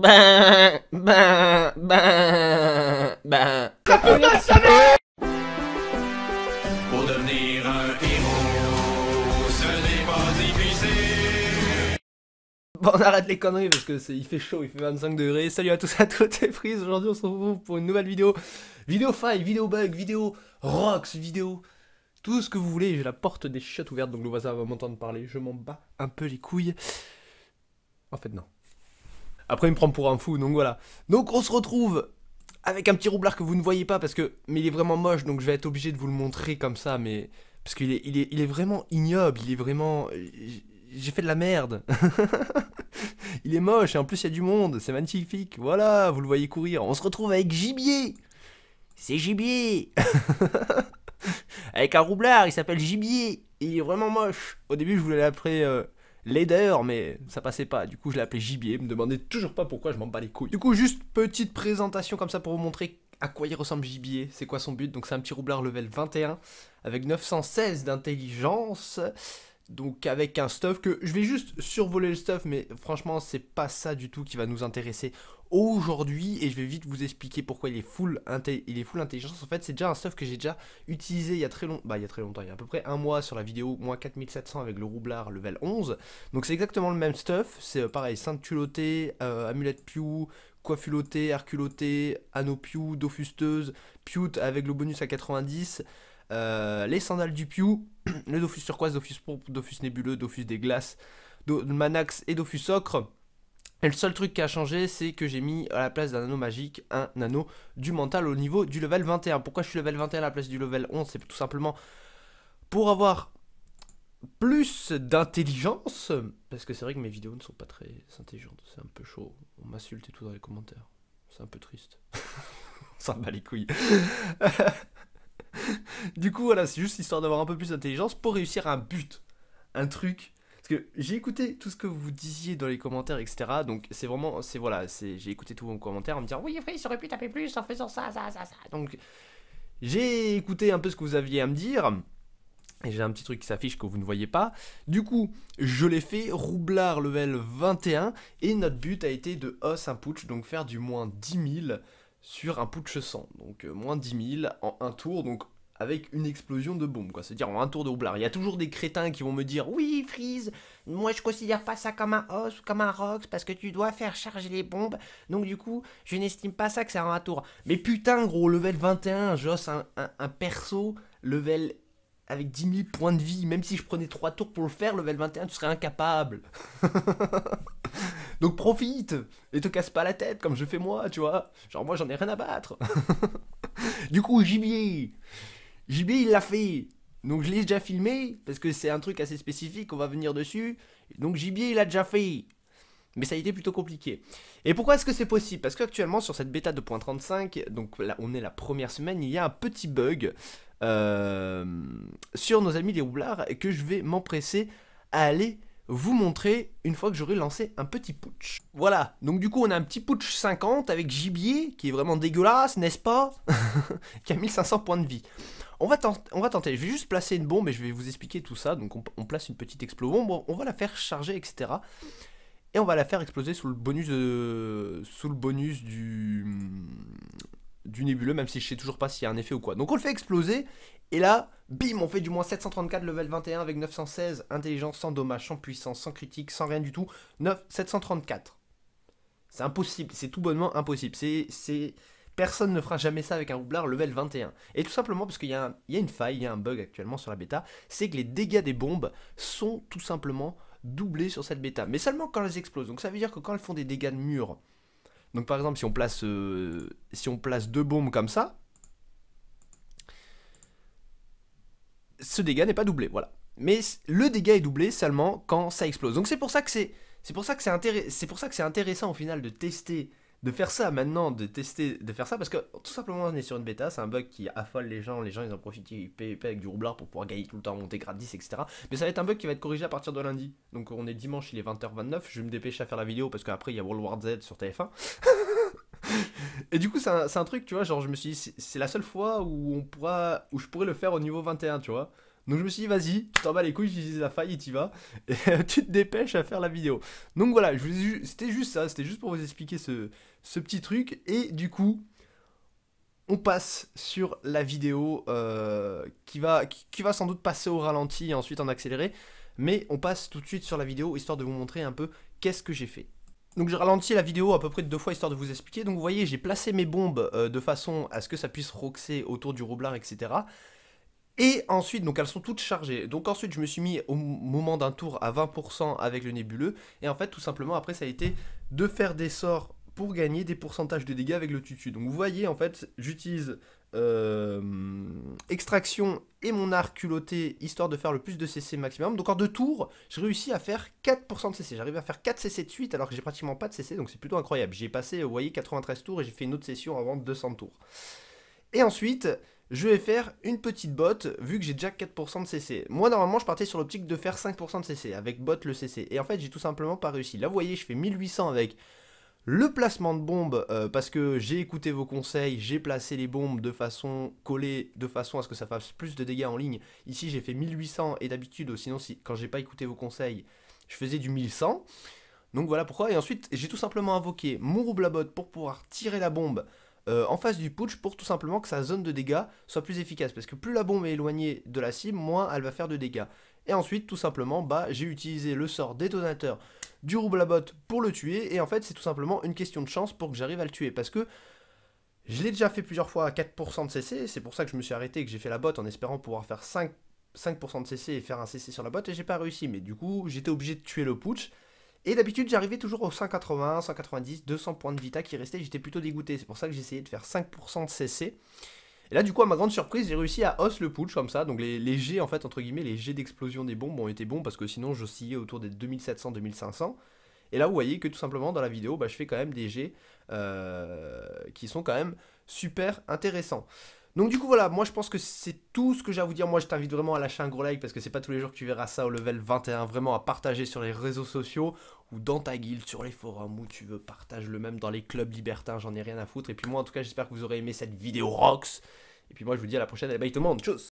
Ben, ben, ben, ben. Ça Pour devenir un héros, ce n'est pas difficile. Bon, on arrête les conneries parce que il fait chaud, il fait 25 degrés. Salut à tous à toutes les prises. Aujourd'hui, on se retrouve pour une nouvelle vidéo. Vidéo faille, vidéo bug, vidéo rocks, vidéo tout ce que vous voulez. J'ai la porte des chiottes ouvertes, donc le voisin va m'entendre parler. Je m'en bats un peu les couilles. En fait, non. Après, il me prend pour un fou, donc voilà. Donc, on se retrouve avec un petit roublard que vous ne voyez pas parce que. Mais il est vraiment moche, donc je vais être obligé de vous le montrer comme ça, mais. Parce qu'il est, il est, vraiment ignoble, il est vraiment. J'ai fait de la merde. il est moche et en plus il y a du monde, c'est magnifique. Voilà, vous le voyez courir. On se retrouve avec Gibier. C'est Gibier. avec un roublard, il s'appelle Gibier. il est vraiment moche. Au début, je voulais l'appeler euh, Leader, mais ça passait pas. Du coup, je l'ai appelé gibier, me demandais toujours pas pourquoi je m'en bats les couilles. Du coup, juste petite présentation comme ça pour vous montrer à quoi il ressemble Gibier, c'est quoi son but. Donc c'est un petit roublard level 21 avec 916 d'intelligence. Donc avec un stuff que je vais juste survoler le stuff, mais franchement c'est pas ça du tout qui va nous intéresser aujourd'hui et je vais vite vous expliquer pourquoi il est full, il est full intelligence. En fait, c'est déjà un stuff que j'ai déjà utilisé il y a très longtemps bah, il y a très longtemps, il y a à peu près un mois sur la vidéo moi 4700 avec le roublard level 11. Donc c'est exactement le même stuff, c'est euh, pareil, sainte tuloté, euh, amulette pew, Coiffulotée, Arculoté, anneau pew, dofusteuse avec le bonus à 90. Euh, les sandales du Pew, le Dofus turquoise, Dofus pour, Dofus nébuleux, Dofus des glaces, Manax et Dofus ocre. Et le seul truc qui a changé, c'est que j'ai mis à la place d'un anneau magique un anneau du mental au niveau du level 21. Pourquoi je suis level 21 à la place du level 11 C'est tout simplement pour avoir plus d'intelligence. Parce que c'est vrai que mes vidéos ne sont pas très intelligentes. C'est un peu chaud. On m'insulte et tout dans les commentaires. C'est un peu triste. Ça bat les couilles. du coup, voilà, c'est juste histoire d'avoir un peu plus d'intelligence pour réussir un but. Un truc que j'ai écouté tout ce que vous disiez dans les commentaires, etc. Donc c'est vraiment, c'est voilà, c'est j'ai écouté tous vos commentaires en me disant oui, il aurait pu taper plus en faisant ça, ça, ça, ça. Donc j'ai écouté un peu ce que vous aviez à me dire. Et j'ai un petit truc qui s'affiche que vous ne voyez pas. Du coup, je l'ai fait, roublard level 21, et notre but a été de hausse un putsch, donc faire du moins 10 000 sur un putsch 100. Donc euh, moins 10 000 en un tour, donc avec une explosion de bombe, quoi. C'est-à-dire en un tour de houblard. Il y a toujours des crétins qui vont me dire Oui, Freeze, moi je considère pas ça comme un os comme un rox parce que tu dois faire charger les bombes. Donc du coup, je n'estime pas ça que c'est en un tour. Mais putain, gros, level 21, j'osse un, un, perso level avec 10 000 points de vie. Même si je prenais 3 tours pour le faire, level 21, tu serais incapable. Donc profite et te casse pas la tête comme je fais moi, tu vois. Genre moi j'en ai rien à battre. du coup, gibier Jibier il l'a fait. Donc je l'ai déjà filmé, parce que c'est un truc assez spécifique, on va venir dessus. Donc Jibier il l'a déjà fait. Mais ça a été plutôt compliqué. Et pourquoi est-ce que c'est possible Parce qu'actuellement sur cette bêta 2.35, donc là on est la première semaine, il y a un petit bug euh, sur nos amis les roublards que je vais m'empresser à aller vous montrer une fois que j'aurai lancé un petit putsch. Voilà, donc du coup on a un petit putsch 50 avec gibier qui est vraiment dégueulasse, n'est-ce pas Qui a 1500 points de vie. On va, tenter, je vais juste placer une bombe et je vais vous expliquer tout ça. Donc on, place une petite explosion, on va la faire charger, etc. Et on va la faire exploser sous le bonus, euh, du, hmm, du nébuleux, même si je sais toujours pas s'il y a un effet ou quoi. Donc on le fait exploser, et là, bim, on fait du moins 734 level 21 avec 916, intelligence, sans dommage, sans puissance, sans critique, sans rien du tout. 9, 734. C'est impossible, c'est tout bonnement impossible. C'est Personne ne fera jamais ça avec un roublard level 21. Et tout simplement parce qu'il y, a une faille, il y a un bug actuellement sur la bêta, c'est que les dégâts des bombes sont tout simplement doublés sur cette bêta. Mais seulement quand elles explosent. Donc ça veut dire que quand elles font des dégâts de mur, donc par exemple si on place, euh, si on place deux bombes comme ça, ce dégât n'est pas doublé, voilà. Mais le dégât est doublé seulement quand ça explose. Donc c'est pour ça que c'est c'est pour ça que c'est intéressant au final de tester de faire ça maintenant, de tester, de faire ça, parce que tout simplement on est sur une bêta, c'est un bug qui affole les gens, les gens ils en profitent, ils avec du roublard pour pouvoir gagner tout le temps, monter gratis, etc. Mais ça va être un bug qui va être corrigé à partir de lundi. Donc on est dimanche, il est 20h29, je me dépêche à faire la vidéo parce qu'après il y a World War Z sur TF1. Et du coup, c'est un, truc, tu vois, genre je me suis dit, c'est la seule fois où on pourra, où je pourrais le faire au niveau 21, tu vois. Donc je me suis dit, vas-y, tu t'en bats les couilles, j'utilise la faille et t'y vas. Et euh, tu te dépêches à faire la vidéo. Donc voilà, c'était juste ça, c'était juste pour vous expliquer ce, petit truc. Et du coup, on passe sur la vidéo euh, qui, va, qui, va sans doute passer au ralenti et ensuite en accéléré. Mais on passe tout de suite sur la vidéo, histoire de vous montrer un peu qu'est-ce que j'ai fait. Donc j'ai ralenti la vidéo à peu près deux fois histoire de vous expliquer. Donc vous voyez, j'ai placé mes bombes euh, de façon à ce que ça puisse roxer autour du roublard, etc. Et ensuite, donc elles sont toutes chargées. Donc ensuite, je me suis mis au moment d'un tour à 20% avec le nébuleux. Et en fait, tout simplement, après, ça a été de faire des sorts pour gagner des pourcentages de dégâts avec le tutu. Donc vous voyez, en fait, j'utilise euh, extraction et mon arc culotté, histoire de faire le plus de CC maximum. Donc en deux tours, j'ai réussi à faire 4% de CC. J'arrive à faire 4 CC de suite alors que j'ai pratiquement pas de CC, donc c'est plutôt incroyable. J'ai passé, vous voyez, 93 tours et j'ai fait une autre session avant 200 tours. Et ensuite, je vais faire une petite botte vu que j'ai déjà 4% de CC. Moi normalement je partais sur l'optique de faire 5% de CC avec botte, le CC et en fait j'ai tout simplement pas réussi. Là vous voyez je fais 1800 avec le placement de bombes euh, parce que j'ai écouté vos conseils, j'ai placé les bombes de façon collée, de façon à ce que ça fasse plus de dégâts en ligne. Ici j'ai fait 1800 et d'habitude sinon si, quand j'ai pas écouté vos conseils je faisais du 1100. Donc voilà pourquoi et ensuite j'ai tout simplement invoqué mon rouble à botte pour pouvoir tirer la bombe euh, en face du putsch pour tout simplement que sa zone de dégâts soit plus efficace. Parce que plus la bombe est éloignée de la cible, moins elle va faire de dégâts. Et ensuite, tout simplement, bah, j'ai utilisé le sort détonateur du botte pour le tuer. Et en fait, c'est tout simplement une question de chance pour que j'arrive à le tuer. Parce que je l'ai déjà fait plusieurs fois à 4% de CC. C'est pour ça que je me suis arrêté et que j'ai fait la botte en espérant pouvoir faire 5%, 5 de CC et faire un CC sur la botte. Et j'ai pas réussi. Mais du coup, j'étais obligé de tuer le putsch. Et d'habitude, j'arrivais toujours aux 180, 190, 200 points de vita qui restaient. J'étais plutôt dégoûté. C'est pour ça que j'essayais de faire 5% de CC. Et là, du coup, à ma grande surprise, j'ai réussi à hausse le putsch comme ça. Donc les, jets, en fait, entre guillemets, les jets d'explosion des bombes ont été bons parce que sinon, j'oscillais autour des 2700-2500. Et là, vous voyez que tout simplement, dans la vidéo, bah, je fais quand même des jets euh, qui sont quand même super intéressants. Donc du coup voilà, moi je pense que c'est tout ce que j'ai à vous dire. Moi je t'invite vraiment à lâcher un gros like parce que c'est pas tous les jours que tu verras ça au level 21, vraiment à partager sur les réseaux sociaux ou dans ta guilde, sur les forums où tu veux, partage le même dans les clubs libertins, j'en ai rien à foutre. Et puis moi en tout cas j'espère que vous aurez aimé cette vidéo Rox. Et puis moi je vous dis à la prochaine, et bye tout le monde, tchuss